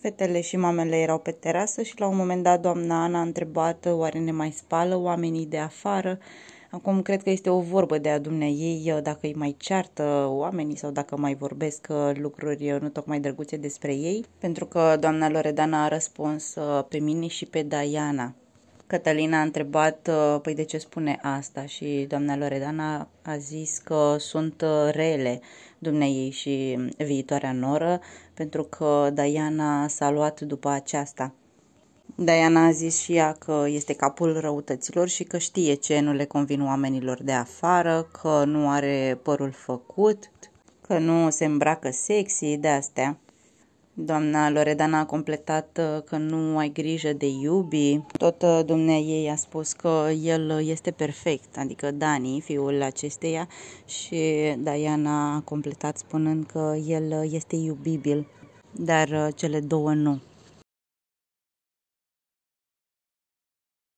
Fetele și mamele erau pe terasă și la un moment dat doamna Ana a întrebat oare ne mai spală oamenii de afară. Acum cred că este o vorbă de a ei dacă îi mai ceartă oamenii sau dacă mai vorbesc lucruri nu tocmai drăguțe despre ei, pentru că doamna Loredana a răspuns pe mine și pe Diana. Cătălina a întrebat, uh, păi de ce spune asta și doamna Loredana a zis că sunt uh, rele dumnei și viitoarea noră pentru că Diana s-a luat după aceasta. Diana a zis și ea că este capul răutăților și că știe ce nu le convin oamenilor de afară, că nu are părul făcut, că nu se îmbracă sexy, de astea. Doamna Loredana a completat uh, că nu ai grijă de iubi. Tot uh, dumnea ei a spus că el uh, este perfect, adică Dani, fiul acesteia, și Diana a completat spunând că el este iubibil, dar cele două nu.